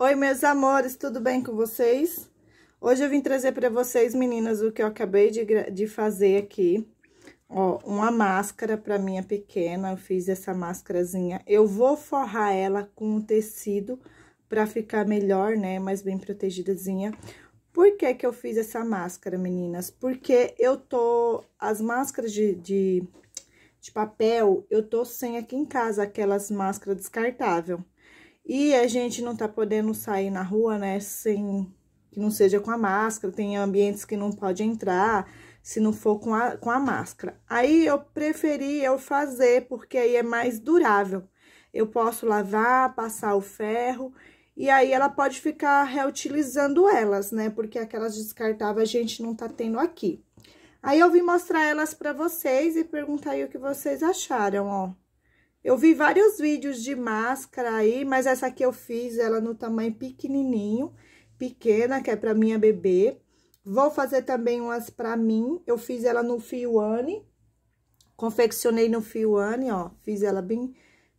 Oi, meus amores, tudo bem com vocês? Hoje eu vim trazer para vocês, meninas, o que eu acabei de, de fazer aqui. Ó, uma máscara para minha pequena, eu fiz essa máscarazinha. Eu vou forrar ela com um tecido para ficar melhor, né, mais bem protegidazinha. Por que que eu fiz essa máscara, meninas? Porque eu tô... As máscaras de, de, de papel, eu tô sem aqui em casa, aquelas máscaras descartáveis. E a gente não tá podendo sair na rua, né, sem que não seja com a máscara, tem ambientes que não pode entrar se não for com a, com a máscara. Aí eu preferi eu fazer, porque aí é mais durável. Eu posso lavar, passar o ferro, e aí ela pode ficar reutilizando elas, né? Porque aquelas descartáveis a gente não tá tendo aqui. Aí eu vim mostrar elas pra vocês e perguntar aí o que vocês acharam, ó. Eu vi vários vídeos de máscara aí, mas essa aqui eu fiz ela no tamanho pequenininho, pequena, que é pra minha bebê. Vou fazer também umas pra mim, eu fiz ela no fio Anne, confeccionei no fio Anne, ó, fiz ela bem,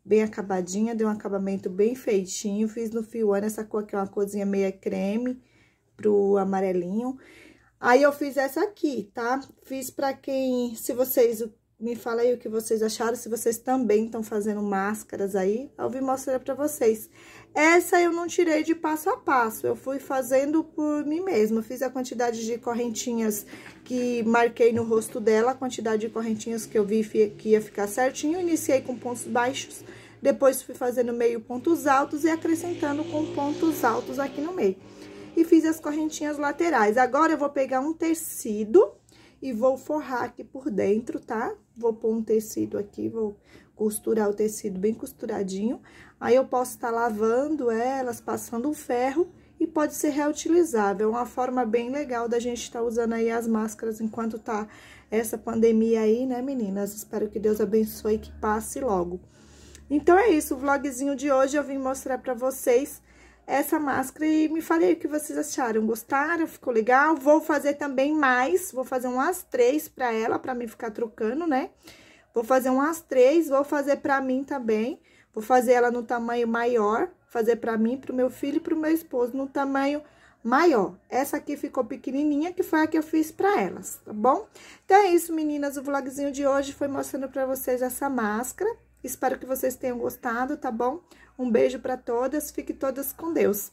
bem acabadinha, deu um acabamento bem feitinho, fiz no fio Anne essa cor aqui é uma corzinha meia creme pro amarelinho. Aí, eu fiz essa aqui, tá? Fiz pra quem, se vocês me fala aí o que vocês acharam, se vocês também estão fazendo máscaras aí. Eu vim mostrar pra vocês. Essa eu não tirei de passo a passo, eu fui fazendo por mim mesma. Fiz a quantidade de correntinhas que marquei no rosto dela, a quantidade de correntinhas que eu vi que ia ficar certinho. Iniciei com pontos baixos, depois fui fazendo meio pontos altos e acrescentando com pontos altos aqui no meio. E fiz as correntinhas laterais. Agora eu vou pegar um tecido e vou forrar aqui por dentro, tá? Vou pôr um tecido aqui, vou costurar o tecido bem costuradinho. Aí, eu posso estar tá lavando elas, passando um ferro e pode ser reutilizável. É uma forma bem legal da gente estar tá usando aí as máscaras enquanto tá essa pandemia aí, né, meninas? Espero que Deus abençoe e que passe logo. Então, é isso. O vlogzinho de hoje eu vim mostrar pra vocês essa máscara e me falei o que vocês acharam. Gostaram? Ficou legal? Vou fazer também mais, vou fazer umas três pra ela, pra mim ficar trocando, né? Vou fazer umas três, vou fazer pra mim também. Vou fazer ela no tamanho maior, fazer pra mim, pro meu filho e pro meu esposo no tamanho maior. Essa aqui ficou pequenininha, que foi a que eu fiz pra elas, tá bom? Então, é isso, meninas. O vlogzinho de hoje foi mostrando pra vocês essa máscara. Espero que vocês tenham gostado, tá bom? Um beijo para todas, fiquem todas com Deus.